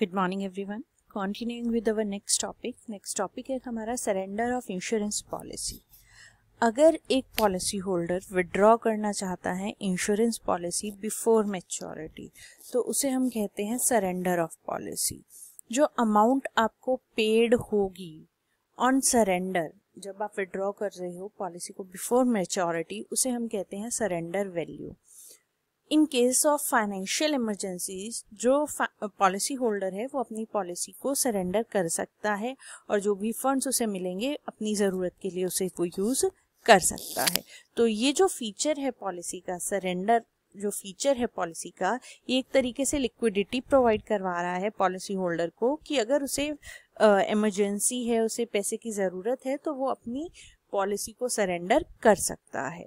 good morning everyone continuing with our next topic next topic है हमारा surrender of insurance policy अगर एक policy holder withdraw करना चाहता है इंश्योरेंस पॉलिसी बिफोर मेच्योरिटी तो उसे हम कहते हैं सरेंडर ऑफ पॉलिसी जो अमाउंट आपको पेड होगी ऑन सरेंडर जब आप विड्रॉ कर रहे हो पॉलिसी को बिफोर मेच्योरिटी उसे हम कहते हैं surrender value in case of financial emergencies जो पॉलिसी होल्डर है वो अपनी पॉलिसी को सरेंडर कर सकता है और जो भी फंड्स उसे मिलेंगे अपनी ज़रूरत के लिए उसे वो यूज़ कर सकता है तो ये जो फीचर है पॉलिसी का सरेंडर जो फीचर है पॉलिसी का ये एक तरीके से लिक्विडिटी प्रोवाइड करवा रहा है पॉलिसी होल्डर को कि अगर उसे इमरजेंसी है उसे पैसे की ज़रूरत है तो वो अपनी पॉलिसी को सरेंडर कर सकता है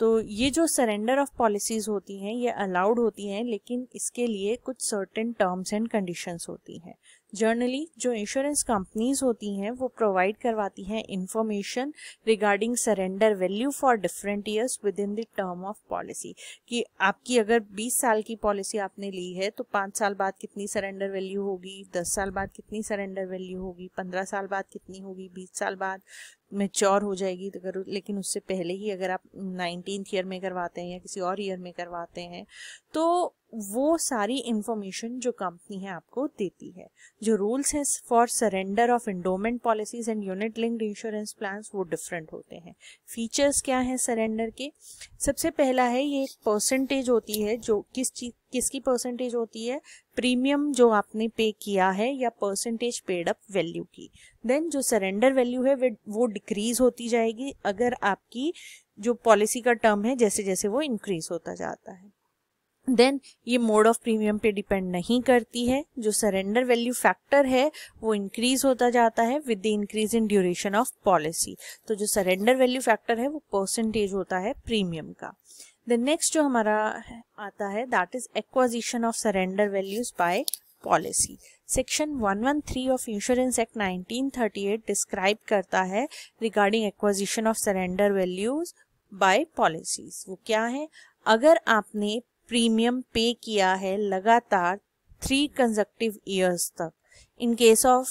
तो ये जो सरेंडर ऑफ पॉलिसीज होती हैं ये अलाउड होती हैं लेकिन इसके लिए कुछ सर्टेन टर्म्स एंड कंडीशंस होती हैं जर्नली जो इंश्योरेंस कंपनीज होती हैं वो प्रोवाइड करवाती हैं information regarding surrender value for different years within the term of policy कि आपकी अगर 20 साल की पॉलिसी आपने ली है तो पाँच साल बाद कितनी सरेंडर वैल्यू होगी दस साल बाद कितनी सरेंडर वैल्यू होगी पंद्रह साल बाद कितनी होगी बीस साल बाद मेच्योर हो जाएगी तो अगर लेकिन उससे पहले ही अगर आप नाइनटीन ईयर में करवाते हैं या किसी और ईयर में करवाते हैं तो वो सारी इंफॉर्मेशन जो कंपनी है आपको देती है जो रूल्स हैं for surrender of endowment policies and unit linked insurance plan वो डिफरेंट होते हैं फीचर्स क्या हैं सरेंडर के सबसे पहला है ये एक परसेंटेज होती है जो किस चीज किसकी परसेंटेज होती है प्रीमियम जो आपने पे किया है या परसेंटेज पेड अप वैल्यू की देन जो सरेंडर वैल्यू है वो डिक्रीज होती जाएगी अगर आपकी जो पॉलिसी का टर्म है जैसे जैसे वो इंक्रीज होता जाता है देन ये मोड ऑफ प्रीमियम पे डिपेंड नहीं करती है जो सरेंडर वैल्यू फैक्टर है वो इंक्रीज होता जाता है with the increase in duration of policy तो जो सरेंडर वैल्यू फैक्टर है वो परसेंटेज होता है प्रीमियम का देन नेक्स्ट जो हमारा आता है that is acquisition of surrender values by policy section 113 of insurance act 1938 describe करता है regarding acquisition of surrender values by policies वो क्या है अगर आपने प्रीमियम पे किया है लगातार थ्री कंजक्टिव ईयर्स तक इन केस ऑफ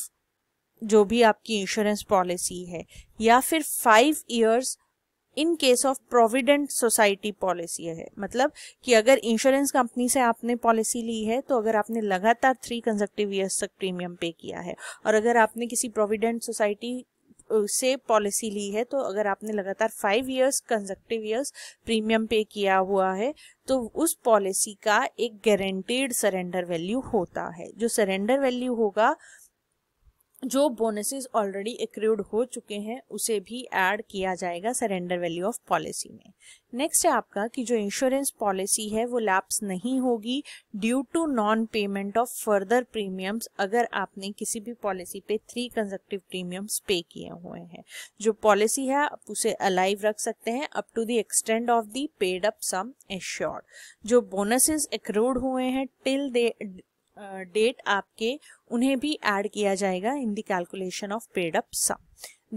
जो भी आपकी इंश्योरेंस पॉलिसी है या फिर five years in case of provident society policy है मतलब कि अगर इंश्योरेंस कंपनी से आपने पॉलिसी ली है तो अगर आपने लगातार थ्री कंजक्टिव ईयर्स तक प्रीमियम पे किया है और अगर आपने किसी प्रोविडेंट सोसाइटी से पॉलिसी ली है तो अगर आपने लगातार five years conjunctive years premium pay किया हुआ है तो उस पॉलिसी का एक गारंटेड सरेंडर वैल्यू होता है जो सरेंडर वैल्यू होगा जो बोनसेस ऑलरेडी एक्रूड हो चुके हैं उसे भी ऐड किया जाएगा सरेंडर वैल्यू ऑफ पॉलिसी में नेक्स्ट है आपका कि जो इंश्योरेंस पॉलिसी है वो लैप्स नहीं होगी due to non payment of further premiums अगर आपने किसी भी पॉलिसी पे थ्री कंजक्टिव प्रीमियम्स पे किए हुए हैं जो पॉलिसी है आप उसे अलाइव रख सकते हैं up to the extent of the paid up sum assured जो बोनसेस एक्रूड हुए हैं टिल दे डेट आपके उन्हें भी ऐड किया जाएगा in the calculation of paid up sum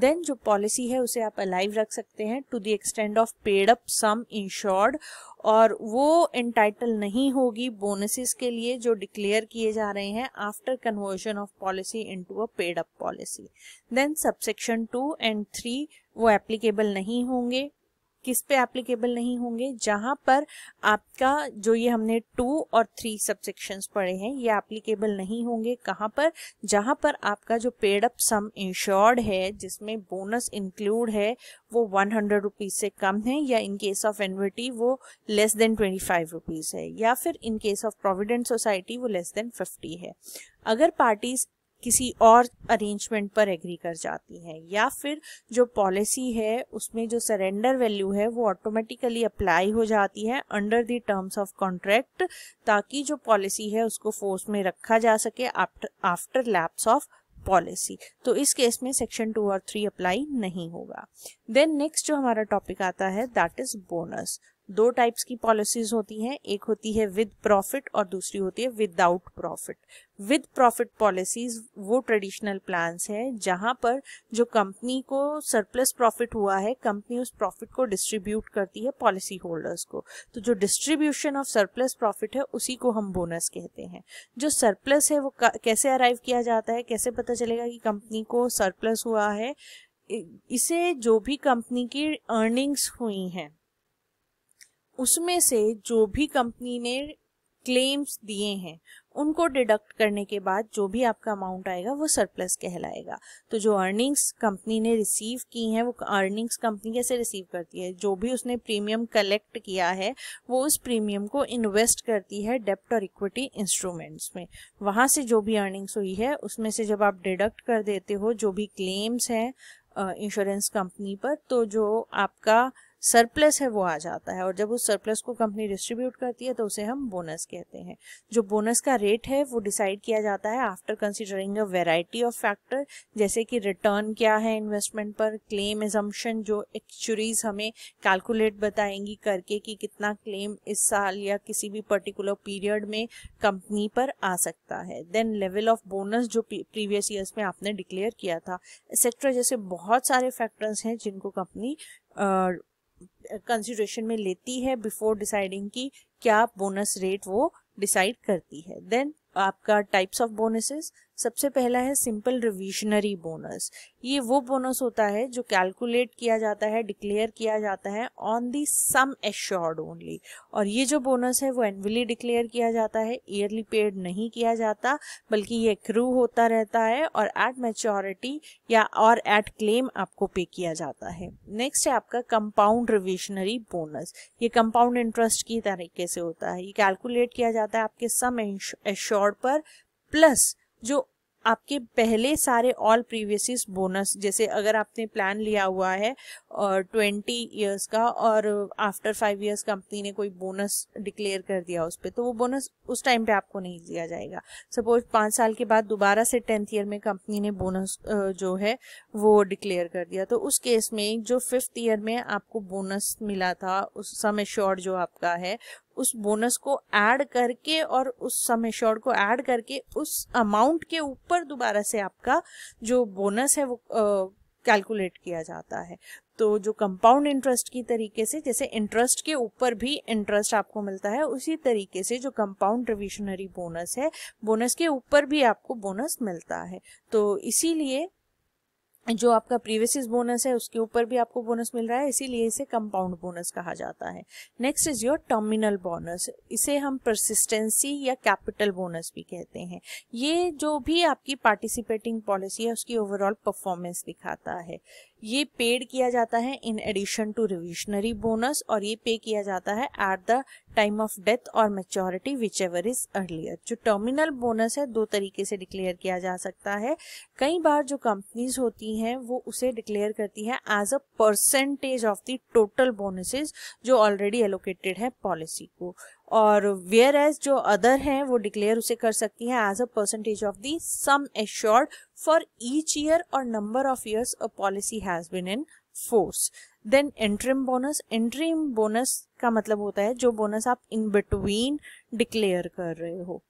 then जो पॉलिसी है उसे आप अलाइव रख सकते हैं to the extent of paid up sum insured और वो एंटाइटल नहीं होगी बोनसेस के लिए जो डिक्लेयर किए जा रहे हैं after conversion of policy into a paid up policy then subsection two and three वो एप्लीकेबल नहीं होंगे किस पे एप्लीकेबल नहीं होंगे जहां पर आपका जो ये हमने टू और थ्री सबसेक्शंस पढ़े हैं ये एप्लीकेबल नहीं होंगे कहां पर जहां पर आपका जो पेड अप सम इंश्योर्ड है जिसमें बोनस इंक्लूड है वो वन हंड्रेड रुपीज़ से कम है या इन केस ऑफ एनविटी वो less than twenty five rupees है या फिर in case of provident society वो लेस देन फिफ्टी है अगर पार्टीज किसी और अरेंजमेंट पर एग्री कर जाती हैं या फिर जो पॉलिसी है उसमें जो सरेंडर वैल्यू है वो ऑटोमेटिकली अप्लाई हो जाती है under the terms of contract ताकि जो पॉलिसी है उसको फोर्स में रखा जा सके आफ्टर लैप्स ऑफ पॉलिसी तो इस केस में सेक्शन टू और थ्री अप्लाई नहीं होगा देन नेक्स्ट जो हमारा टॉपिक आता है दैट इज बोनस दो टाइप्स की पॉलिसीज होती हैं एक होती है विद प्रॉफिट और दूसरी होती है without profit with profit policies वो ट्रेडिशनल प्लान्स हैं जहां पर जो कंपनी को सरप्लस प्रॉफिट हुआ है कंपनी उस प्रॉफिट को डिस्ट्रीब्यूट करती है पॉलिसी होल्डर्स को तो जो डिस्ट्रीब्यूशन ऑफ सरप्लस प्रॉफिट है उसी को हम बोनस कहते हैं जो सरप्लस है वो कैसे अराइव किया जाता है कैसे पता चलेगा कि कंपनी को सरप्लस हुआ है इसे जो भी कंपनी की अर्निंग्स हुई हैं उसमें से जो भी कंपनी ने क्लेम्स दिए हैं उनको डिडक्ट करने के बाद जो भी आपका अमाउंट आएगा वो सरप्लस कहलाएगा तो जो अर्निंग्स कंपनी ने रिसीव की हैं वो अर्निंग्स कंपनी कैसे रिसीव करती है जो भी उसने प्रीमियम कलेक्ट किया है वो उस प्रीमियम को इन्वेस्ट करती है डेप्ट और इक्विटी इंस्ट्रूमेंट्स में वहाँ से जो भी अर्निंग्स हुई है उसमें से जब आप डिडक्ट कर देते हो जो भी क्लेम्स हैं इंश्योरेंस कंपनी पर तो जो आपका सरप्लस है वो आ जाता है और जब उस सरप्लस को कंपनी डिस्ट्रीब्यूट करती है तो उसे हम बोनस कहते हैं जो बोनस का रेट है वो डिसाइड किया जाता है after considering a variety of factor जैसे कि रिटर्न क्या है इन्वेस्टमेंट पर क्लेम एजम्पन जो एक्चुरीज हमें कैलकुलेट बताएंगी करके कि कितना क्लेम इस साल या किसी भी पर्टिकुलर पीरियड में कंपनी पर आ सकता है देन लेवल ऑफ बोनस जो प्रीवियस ईयर्स में आपने डिक्लेयर किया था एक्सेट्रा जैसे बहुत सारे फैक्टर्स हैं जिनको कंपनी कंसिड्रेशन में लेती है बिफोर डिसाइडिंग कि क्या बोनस रेट वो डिसाइड करती है देन आपका टाइप्स ऑफ बोनसेस सबसे पहला है सिंपल रिविजनरी बोनस ये वो बोनस होता है जो कैलकुलेट किया जाता है डिक्लेयर किया जाता है on the sum assured only और ये जो बोनस है वो एनुअली डिक्लेयर किया जाता है ईयरली पेड नहीं किया जाता बल्कि ये क्रू होता रहता है और एट मेच्योरिटी या और एट क्लेम आपको पे किया जाता है नेक्स्ट है आपका कंपाउंड रिविजनरी बोनस ये कंपाउंड इंटरेस्ट की तरीके से होता है ये कैलकुलेट किया जाता है आपके सम एश्योर्ड पर प्लस जो आपके पहले सारे ऑल प्रीवियस बोनस जैसे अगर आपने प्लान लिया हुआ है और ट्वेंटी ईयर्स का और आफ्टर फाइव इयर्स कंपनी ने कोई बोनस डिक्लेयर कर दिया उस पर तो वो बोनस उस टाइम पे आपको नहीं दिया जाएगा सपोज पाँच साल के बाद दोबारा से टेंथ ईयर में कंपनी ने बोनस जो है वो डिक्लेयर कर दिया तो उस केस में जो फिफ्थ ईयर में आपको बोनस मिला था उस समय श्योर जो आपका है उस बोनस को ऐड करके और उस सम एश्योर्ड को ऐड करके उस अमाउंट के ऊपर दोबारा से आपका जो बोनस है वो कैलकुलेट किया जाता है तो जो कंपाउंड इंटरेस्ट की तरीके से जैसे इंटरेस्ट के ऊपर भी इंटरेस्ट आपको मिलता है उसी तरीके से जो कंपाउंड रिविशनरी बोनस है बोनस के ऊपर भी आपको बोनस मिलता है तो इसीलिए जो आपका प्रीवियस बोनस है उसके ऊपर भी आपको बोनस मिल रहा है इसीलिए इसे कंपाउंड बोनस कहा जाता है next is your terminal bonus इसे हम परसिस्टेंसी या कैपिटल बोनस भी कहते हैं ये जो भी आपकी पार्टिसिपेटिंग पॉलिसी है उसकी ओवरऑल परफॉर्मेंस दिखाता है ये पेड किया जाता है in addition to reversionary bonus और ये पे किया जाता है at the time of death और maturity whichever is earlier जो टर्मिनल बोनस है दो तरीके से डिक्लेयर किया जा सकता है कई बार जो कंपनीज होती हैं वो उसे डिक्लेयर करती है as a percentage of the total bonuses जो ऑलरेडी एलोकेटेड है पॉलिसी को और वेयर एज जो अदर है वो डिक्लेयर उसे कर सकती है as a percentage of the sum assured for each year और number of years a policy has been in force then interim bonus interim bonus का मतलब होता है जो बोनस आप इन बिटवीन डिक्लेयर कर रहे हो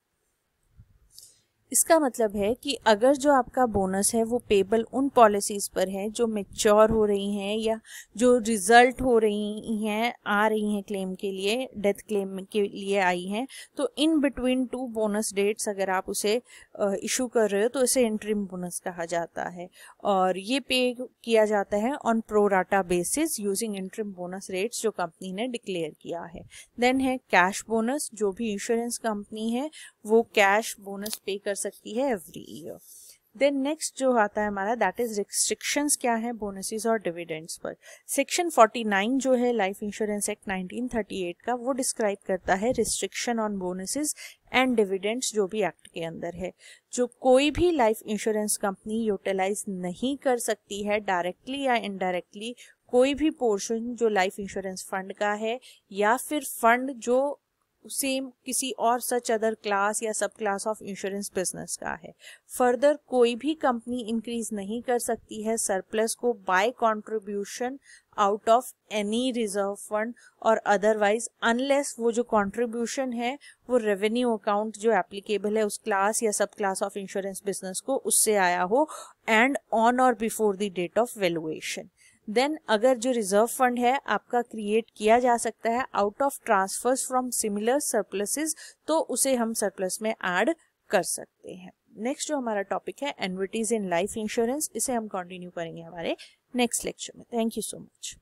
इसका मतलब है कि अगर जो आपका बोनस है वो पेबल उन पॉलिसीज़ पर है जो मेच्योर हो रही हैं या जो रिज़ल्ट हो रही हैं आ रही हैं क्लेम के लिए डेथ क्लेम के लिए आई हैं तो in between two bonus dates अगर आप उसे इशू कर रहे हो तो इसे इंट्रीम बोनस कहा जाता है और ये पे किया जाता है on pro rata basis using interim bonus rates जो कंपनी ने डिक्लेयर किया है देन है कैश बोनस जो भी इंश्योरेंस कंपनी है वो कैश बोनस पे कर सकती है एवरी ईयर देन नेक्स्ट जो आता है हमारा दैट इज रिस्ट्रिक्शन क्या है बोनसेस और डिविडेंड्स पर सेक्शन 49 जो है लाइफ इंश्योरेंस एक्ट 1938 का वो डिस्क्राइब करता है restriction on bonuses and dividends जो भी एक्ट के अंदर है जो कोई भी लाइफ इंश्योरेंस कंपनी यूटिलाइज नहीं कर सकती है डायरेक्टली या इनडायरेक्टली कोई भी पोर्शन जो लाइफ इंश्योरेंस फंड का है या फिर फंड जो सेम किसी और सच अदर क्लास या सब क्लास ऑफ इंश्योरेंस बिजनेस का है फर्दर कोई भी कंपनी इंक्रीज नहीं कर सकती है सरप्लस को by contribution out of any reserve fund और अदरवाइज अनलेस वो जो कंट्रीब्यूशन है वो रेवेन्यू अकाउंट जो एप्लीकेबल है उस क्लास या सब क्लास ऑफ इंश्योरेंस बिजनेस को उससे आया हो एंड ऑन और before the date of valuation then अगर जो रिजर्व फंड है आपका क्रिएट किया जा सकता है out of transfers from similar surpluses तो उसे हम सरप्लस में ऐड कर सकते हैं नेक्स्ट जो हमारा टॉपिक है एनविटीज इन लाइफ इंश्योरेंस इसे हम कंटिन्यू करेंगे हमारे नेक्स्ट लेक्चर में थैंक यू सो मच